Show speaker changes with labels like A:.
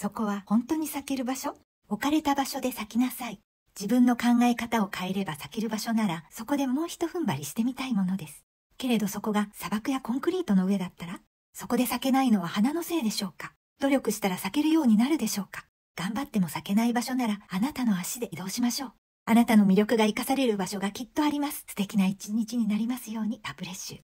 A: そこは本当に避ける場所置かれた場所で咲きなさい。自分の考え方を変えれば避ける場所なら、そこでもう一踏ん張りしてみたいものです。けれどそこが砂漠やコンクリートの上だったら、そこで避けないのは花のせいでしょうか努力したら避けるようになるでしょうか頑張っても避けない場所なら、あなたの足で移動しましょう。あなたの魅力が活かされる場所がきっとあります。素敵な一日になりますように、アプレッシュ。